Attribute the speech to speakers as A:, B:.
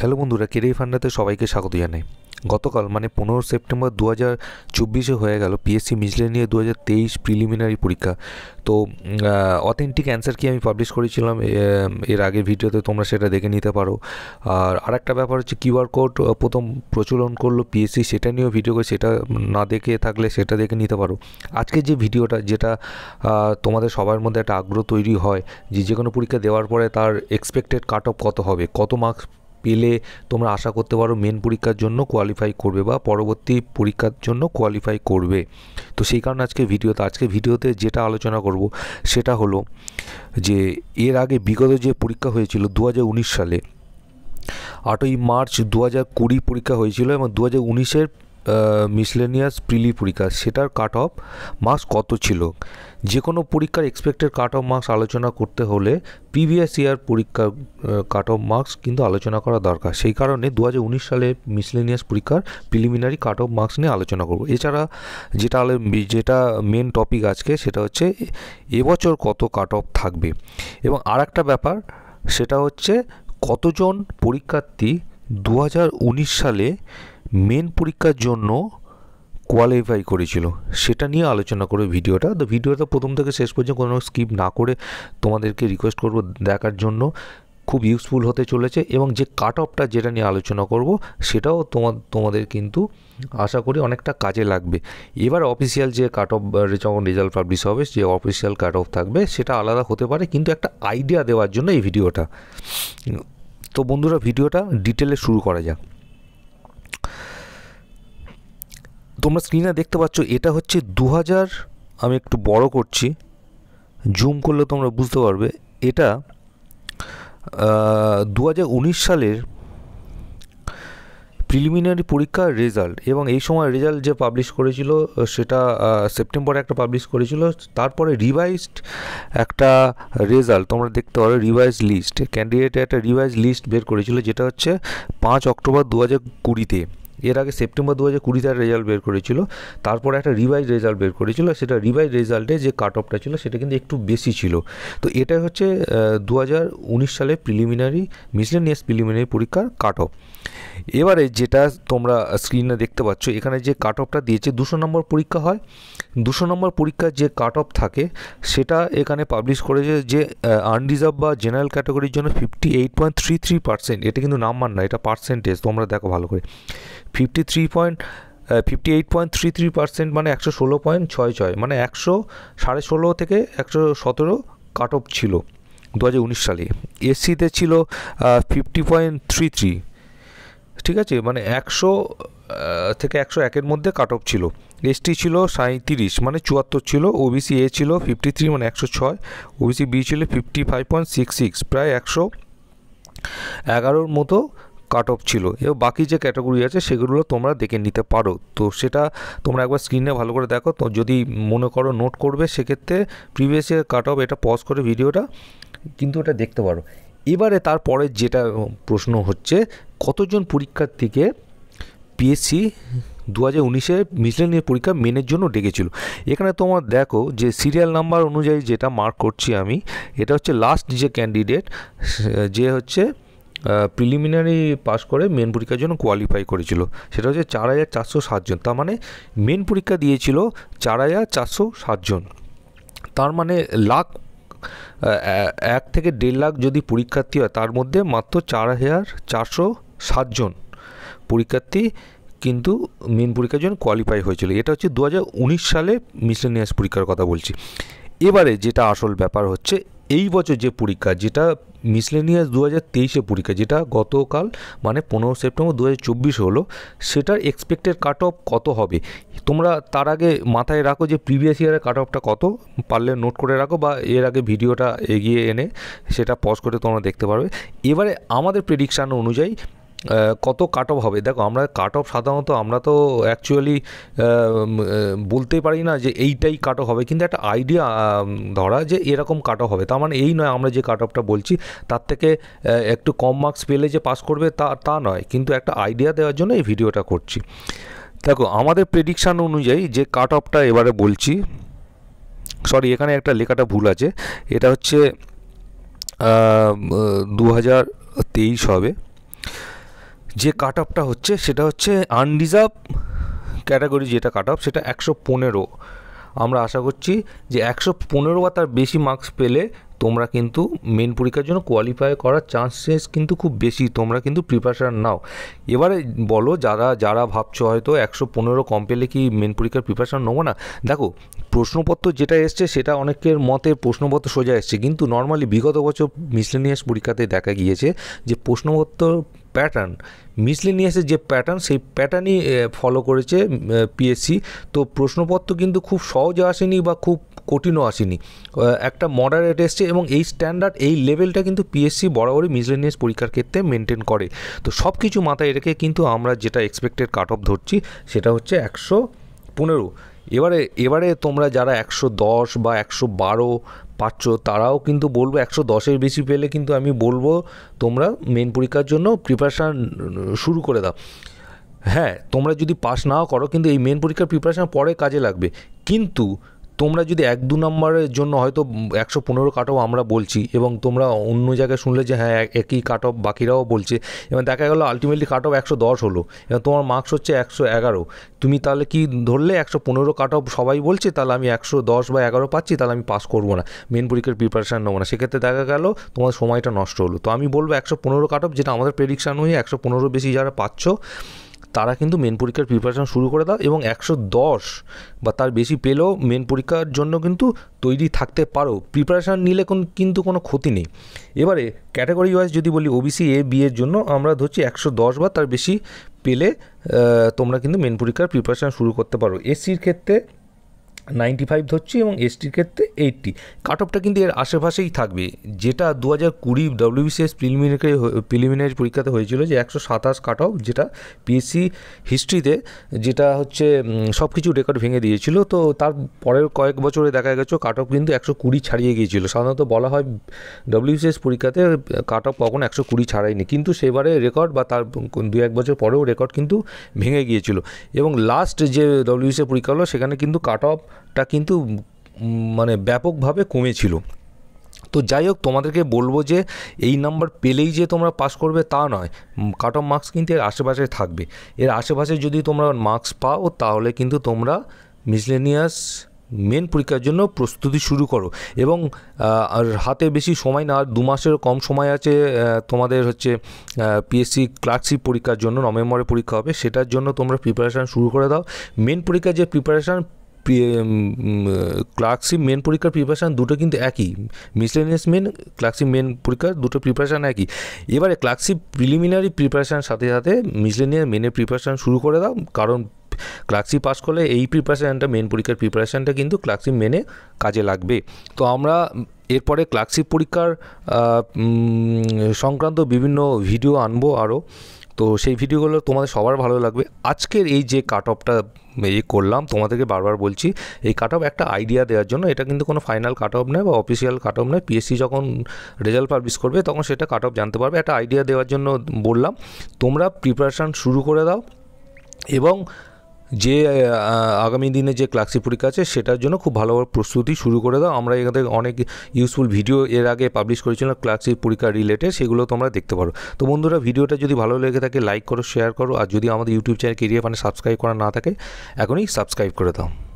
A: hello বন্ধুরা Kerry ফান্ডাতে সবাইকে স্বাগত জানাই গতকাল মানে পনেরো সেপ্টেম্বর দু হাজার চব্বিশে হয়ে গেল পিএসসি নিয়ে দু হাজার তেইশ প্রিলিমিনারি পরীক্ষা তো অথেন্টিক অ্যান্সার কি আমি পাবলিশ করেছিলাম এর আগে ভিডিওতে তোমরা সেটা দেখে নিতে পারো আর আরেকটা ব্যাপার হচ্ছে কিউআর কোড প্রথম প্রচলন করলো পিএসসি সেটা নিয়েও ভিডিও করে সেটা না দেখে থাকলে সেটা দেখে নিতে পারো আজকে যে ভিডিওটা যেটা তোমাদের সবার মধ্যে একটা আগ্রহ তৈরি হয় যে যে কোনো পরীক্ষা দেওয়ার পরে তার এক্সপেক্টেড কাট অফ কত হবে কত মার্কস পেলে তোমরা আশা করতে পারো মেন পরীক্ষার জন্য কোয়ালিফাই করবে বা পরবর্তী পরীক্ষার জন্য কোয়ালিফাই করবে তো সেই কারণে আজকে ভিডিওতে আজকে ভিডিওতে যেটা আলোচনা করব সেটা হলো যে এর আগে বিগত যে পরীক্ষা হয়েছিল দু সালে আটই মার্চ দু হাজার পরীক্ষা হয়েছিল এবং দু হাজার উনিশের মিসলেনিয়াস প্রিলি পরীক্ষা সেটার কাট অফ মার্কস কত ছিল যে কোনো পরীক্ষার এক্সপেক্টেড কাট অফ মার্কস আলোচনা করতে হলে প্রিভিয়াস ইয়ার পরীক্ষার কাট অফ মার্কস কিন্তু আলোচনা করা দরকার সেই কারণে দু সালে মিসলেনিয়াস পরীক্ষার প্রিলিমিনারি কাট অফ মার্কস নিয়ে আলোচনা করব এছাড়া যেটা যেটা মেন টপিক আজকে সেটা হচ্ছে এবছর কত কাট অফ থাকবে এবং আর একটা ব্যাপার সেটা হচ্ছে কতজন পরীক্ষার্থী দু সালে মেন পরীক্ষার জন্য কোয়ালিফাই করেছিল সেটা নিয়ে আলোচনা করে ভিডিওটা তো ভিডিওটা প্রথম থেকে শেষ পর্যন্ত কোনো স্কিপ না করে তোমাদেরকে রিকোয়েস্ট করব দেখার জন্য খুব ইউজফুল হতে চলেছে এবং যে কাট অফটা যেটা নিয়ে আলোচনা করব সেটাও তোমার তোমাদের কিন্তু আশা করি অনেকটা কাজে লাগবে এবার অফিসিয়াল যে কাট অফ যখন রেজাল্ট পাবলিশ হবে যে অফিসিয়াল কাট অফ থাকবে সেটা আলাদা হতে পারে কিন্তু একটা আইডিয়া দেওয়ার জন্য এই ভিডিওটা তো বন্ধুরা ভিডিওটা ডিটেলে শুরু করা যাক তোমরা স্ক্রিনে দেখতে পাচ্ছ এটা হচ্ছে দু আমি একটু বড় করছি জুম করলে তোমরা বুঝতে পারবে এটা দু সালের প্রিলিমিনারি পরীক্ষার রেজাল্ট এবং এই সময় রেজাল্ট যে পাবলিশ করেছিল সেটা সেপ্টেম্বরে একটা পাবলিশ করেছিল তারপরে রিভাইজড একটা রেজাল্ট তোমরা দেখতে পারো রিভাইজ লিস্ট ক্যান্ডিডেটে একটা রিভাইজ লিস্ট বের করেছিল যেটা হচ্ছে পাঁচ অক্টোবর দু হাজার কুড়িতে এর আগে সেপ্টেম্বর দু হাজার কুড়ি তার রেজাল্ট বের করেছিল তারপরে একটা রিভাইজ রেজাল্ট বের করেছিল সেটা রিভাইজ রেজাল্টে যে কাট অফটা ছিল সেটা কিন্তু একটু বেশি ছিল তো এটা হচ্ছে দু হাজার উনিশ সালে প্রিলিমিনারি মিসলেনিয়াস প্রিলিমিনারি পরীক্ষার কাট অফ এবারে যেটা তোমরা স্ক্রিনে দেখতে পাচ্ছ এখানে যে কাট অফটা দিয়েছে দুশো নম্বর পরীক্ষা হয় দুশো নম্বর পরীক্ষার যে কাট অফ থাকে সেটা এখানে পাবলিশ করেছে যে আনরিজার্ভ বা জেনারেল ক্যাটাগরির জন্য fifty eight point three three percent এটা কিন্তু নাম্বার না এটা পার্সেন্টেজ তোমরা দেখো ভালো করে fifty three point fifty eight point three three percent মানে একশো ষোলো পয়েন্ট ছয় ছয় মানে একশো সাড়ে ষোলো থেকে একশো সতেরো কাট অফ ছিল দু হাজার উনিশ সালে এসসিতে ছিল ফিফটি পয়েন্ট থ্রি থ্রি ঠিক আছে মানে একশো uh, থেকে একশো একের মধ্যে কাট অফ ছিল এসটি ছিল সাঁত্রিশ মানে চুয়াত্তর ছিল ওবিসি এ ছিল ফিফটি থ্রি মানে একশো ছয় ওবিসি বি ছিল fifty five point six six প্রায় একশো এগারোর মতো কাট অফ ছিল এবং বাকি যে ক্যাটাগরি আছে সেগুলো তোমরা দেখে নিতে পারো তো সেটা তোমরা একবার স্ক্রিনে ভালো করে দেখো তো যদি মনে করো নোট করবে সেক্ষেত্রে প্রিভিয়াস ইয়ার কাট অফ এটা পজ করে ভিডিওটা কিন্তু এটা দেখতে পারো এবারে তারপরে যেটা প্রশ্ন হচ্ছে কতজন পরীক্ষার্থীকে পিএসসি দু হাজার উনিশে নিয়ে পরীক্ষা মেনের জন্য ডেকেছিল এখানে তোমার দেখো যে সিরিয়াল নাম্বার অনুযায়ী যেটা মার্ক করছি আমি এটা হচ্ছে লাস্ট যে ক্যান্ডিডেট যে হচ্ছে প্রিলিমিনারি পাস করে মেন পরীক্ষার জন্য কোয়ালিফাই করেছিল সেটা হচ্ছে চার হাজার চারশো সাতজন তার মানে মেন পরীক্ষা দিয়েছিল চার হাজার চারশো সাতজন তার মানে লাখ এক থেকে দেড় লাখ যদি পরীক্ষার্থী হয় তার মধ্যে মাত্র চার হাজার চারশো সাতজন পরীক্ষার্থী কিন্তু মেন পরীক্ষার জন্য কোয়ালিফাই হয়েছিল এটা হচ্ছে দু সালে মিসলেনিয়াস পরীক্ষার কথা বলছি এবারে যেটা আসল ব্যাপার হচ্ছে এই বছর যে পরীক্ষা যেটা মিসলেনিয়াস দু হাজার তেইশে পরীক্ষা যেটা গতকাল মানে পনেরো সেপ্টেম্বর দু হাজার চব্বিশে হলো সেটার এক্সপেক্টেড কাট অফ কত হবে তোমরা তার আগে মাথায় রাখো যে প্রিভিয়াস ইয়ারের কাট অফটা কত পারলে নোট করে রাখো বা এর আগে ভিডিওটা এগিয়ে এনে সেটা পজ করে তোমরা দেখতে পারবে এবারে আমাদের প্রেডিকশান অনুযায়ী কত কাট অফ হবে দেখো আমরা কাট অফ সাধারণত আমরা তো অ্যাকচুয়ালি বলতে পারি না যে এইটাই কাট অফ হবে কিন্তু একটা আইডিয়া ধরা যে এরকম কাট অফ হবে তার মানে এই নয় আমরা যে কাট অফটা বলছি তার থেকে একটু কম মার্কস পেলে যে পাস করবে তা তা নয় কিন্তু একটা আইডিয়া দেওয়ার জন্য এই ভিডিওটা করছি দেখো আমাদের প্রেডিকশান অনুযায়ী যে কাট অফটা এবারে বলছি সরি এখানে একটা লেখাটা ভুল আছে এটা হচ্ছে দু হবে যে কাট অফটা হচ্ছে সেটা হচ্ছে আনডিজার্ভ ক্যাটাগরি যেটা কাট অফ সেটা একশো পনেরো আমরা আশা করছি যে একশো পনেরো বা তার বেশি মার্কস পেলে তোমরা কিন্তু মেন পরীক্ষার জন্য কোয়ালিফাই করার চান্সেস কিন্তু খুব বেশি তোমরা কিন্তু প্রিপারেশান নাও এবারে বলো যারা যারা ভাবছো হয়তো একশো পনেরো কম পেলে কি মেন পরীক্ষার প্রিপারেশান নেবো না দেখো প্রশ্নপত্র যেটা এসছে সেটা অনেকের মতে প্রশ্নপত্র সোজা এসছে কিন্তু নর্মালি বিগত বছর মিসলেনিয়াস পরীক্ষাতে দেখা গিয়েছে যে প্রশ্নপত্র প্যাটার্ন মিসলিনিয়াসের যে প্যাটার্ন সেই প্যাটার্নই ফলো করেছে পিএসসি তো প্রশ্নপত্র কিন্তু খুব সহজে আসেনি বা খুব কঠিনও আসেনি একটা মডারেট এসছে এবং এই স্ট্যান্ডার্ড এই লেভেলটা কিন্তু পিএসসি বরাবরই মিসলেনিয়াস পরীক্ষার ক্ষেত্রে মেনটেন করে তো সব কিছু মাথায় রেখে কিন্তু আমরা যেটা এক্সপেক্টেড কাট অফ ধরছি সেটা হচ্ছে একশো পনেরো এবারে এবারে তোমরা যারা একশো দশ বা একশো বারো পাচ্ছ তারাও কিন্তু বলবো একশো দশের বেশি পেলে কিন্তু আমি বলবো তোমরা মেন পরীক্ষার জন্য প্রিপারেশান শুরু করে দাও হ্যাঁ তোমরা যদি পাস নাও করো কিন্তু এই মেন পরীক্ষার প্রিপারেশান পরে কাজে লাগবে কিন্তু তোমরা যদি এক দু নম্বরের জন্য হয়তো একশো পনেরো কাট অফ আমরা বলছি এবং তোমরা অন্য জায়গায় শুনলে যে হ্যাঁ একই কাট অফ বাকিরাও বলছে এবং দেখা গেলো আলটিমেটলি কাট অফ একশো দশ হলো এবং তোমার মার্কস হচ্ছে একশো এগারো তুমি তাহলে কি ধরলে একশো পনেরো কাট অফ সবাই বলছে তাহলে আমি একশো দশ বা এগারো পাচ্ছি তাহলে আমি পাস করবো না মেন পরীক্ষার প্রিপারেশান নেবো না সেক্ষেত্রে দেখা গেল তোমার সময়টা নষ্ট হলো তো আমি বলবো একশো পনেরো কাট অফ যেটা আমাদের প্রেডিকশান হয়ে একশো পনেরো বেশি যারা পাচ্ছ তারা কিন্তু মেন পরীক্ষার প্রিপারেশান শুরু করে দাও এবং একশো দশ বা তার বেশি পেলেও মেন পরীক্ষার জন্য কিন্তু তৈরি থাকতে পারো প্রিপারেশান নিলে কোন কিন্তু কোনো ক্ষতি নেই এবারে ক্যাটাগরি ওয়াইজ যদি বলি ওবিসি এ বি এর জন্য আমরা ধরছি একশো দশ বা তার বেশি পেলে তোমরা কিন্তু মেন পরীক্ষার প্রিপারেশান শুরু করতে পারো এসির ক্ষেত্রে নাইনটি ফাইভ ধরছি এবং এসটির ক্ষেত্রে এইটটি কাট অফটা কিন্তু এর আশেপাশেই থাকবে যেটা দু হাজার কুড়ি ডব্লিউবিসিএস প্রিলিমিনারি প্রিলিমিনারি পরীক্ষাতে হয়েছিল যে একশো সাতাশ কাট অফ যেটা পিএসসি হিস্ট্রিতে যেটা হচ্ছে সব কিছু রেকর্ড ভেঙে দিয়েছিল তো তার পরের কয়েক বছরে দেখা গেছে কাট অফ কিন্তু একশো কুড়ি ছাড়িয়ে গিয়েছিল সাধারণত বলা হয় ডব্লিউবিসিএস পরীক্ষাতে কাট অফ কখন একশো কুড়ি ছাড়ায়নি কিন্তু সেবারে রেকর্ড বা তার দু এক বছর পরেও রেকর্ড কিন্তু ভেঙে গিয়েছিল এবং লাস্ট যে ডব্লিউবিসিএ পরীক্ষা হলো সেখানে কিন্তু কাট অফ টা কিন্তু মানে ব্যাপকভাবে কমেছিল তো যাই হোক তোমাদেরকে বলবো যে এই নাম্বার পেলেই যে তোমরা পাস করবে তা নয় কাট অফ মার্কস কিন্তু এর আশেপাশে থাকবে এর আশেপাশে যদি তোমরা মার্কস পাও তাহলে কিন্তু তোমরা মিসলেনিয়াস মেন পরীক্ষার জন্য প্রস্তুতি শুরু করো এবং আর হাতে বেশি সময় না দু মাসের কম সময় আছে তোমাদের হচ্ছে পিএসসি ক্লার্কশিপ পরীক্ষার জন্য নভেম্বরে পরীক্ষা হবে সেটার জন্য তোমরা প্রিপারেশান শুরু করে দাও মেন পরীক্ষার যে প্রিপারেশান ক্লার্কশিপ মেন পরীক্ষার প্রিপারেশান দুটো কিন্তু একই মিসলেনিয়াস মেন ক্লার্কশিপ মেন পরীক্ষার দুটো প্রিপারেশান একই এবারে ক্লার্কশিপ প্রিলিমিনারি প্রিপারেশান সাথে সাথে মিসলেনিয়াস মেনের প্রিপারেশান শুরু করে দাও কারণ ক্লার্কশিপ পাস করলে এই প্রিপারেশানটা মেন পরীক্ষার প্রিপারেশানটা কিন্তু ক্লার্কশিপ মেনে কাজে লাগবে তো আমরা এরপরে ক্লার্কশিপ পরীক্ষার সংক্রান্ত বিভিন্ন ভিডিও আনবো আরও তো সেই ভিডিওগুলো তোমাদের সবার ভালো লাগবে আজকের এই যে কাট অফটা এই করলাম তোমাদেরকে বারবার বলছি এই কাট অফ একটা আইডিয়া দেওয়ার জন্য এটা কিন্তু কোনো ফাইনাল কাট অফ নয় বা অফিসিয়াল কাট অফ নয় পিএসসি যখন রেজাল্ট পাবলিশ করবে তখন সেটা কাট অফ জানতে পারবে একটা আইডিয়া দেওয়ার জন্য বললাম তোমরা প্রিপারেশান শুরু করে দাও এবং যে আগামী দিনে যে ক্লাসিক পরীক্ষা আছে সেটার জন্য খুব ভালোভাবে প্রস্তুতি শুরু করে দাও আমরা এখান থেকে অনেক ইউজফুল ভিডিও এর আগে পাবলিশ করেছিলাম ক্লাসিক পরীক্ষা রিলেটেড সেগুলো তোমরা দেখতে পারো তো বন্ধুরা ভিডিওটা যদি ভালো লেগে থাকে লাইক করো শেয়ার করো আর যদি আমাদের ইউটিউব চ্যানেল কেরিয়ার মানে সাবস্ক্রাইব করা না থাকে এখনই সাবস্ক্রাইব করে দাও